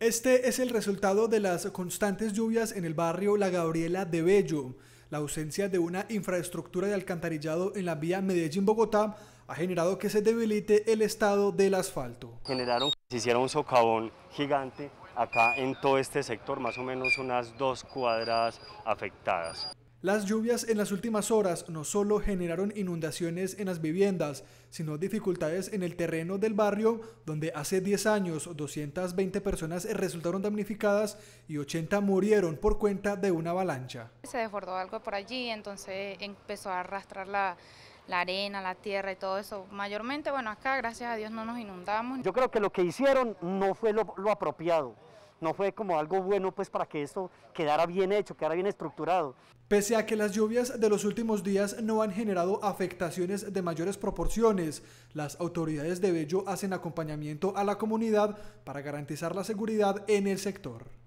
Este es el resultado de las constantes lluvias en el barrio La Gabriela de Bello. La ausencia de una infraestructura de alcantarillado en la vía Medellín-Bogotá ha generado que se debilite el estado del asfalto. Generaron, se hicieron un socavón gigante acá en todo este sector, más o menos unas dos cuadras afectadas. Las lluvias en las últimas horas no solo generaron inundaciones en las viviendas, sino dificultades en el terreno del barrio, donde hace 10 años 220 personas resultaron damnificadas y 80 murieron por cuenta de una avalancha. Se desbordó algo por allí, entonces empezó a arrastrar la, arena, la tierra y todo eso. Mayormente, bueno, acá gracias a Dios no nos inundamos. Yo creo que lo que hicieron no fue lo apropiado no fue como algo bueno pues para que eso quedara bien hecho, quedara bien estructurado. Pese a que las lluvias de los últimos días no han generado afectaciones de mayores proporciones, las autoridades de Bello hacen acompañamiento a la comunidad para garantizar la seguridad en el sector.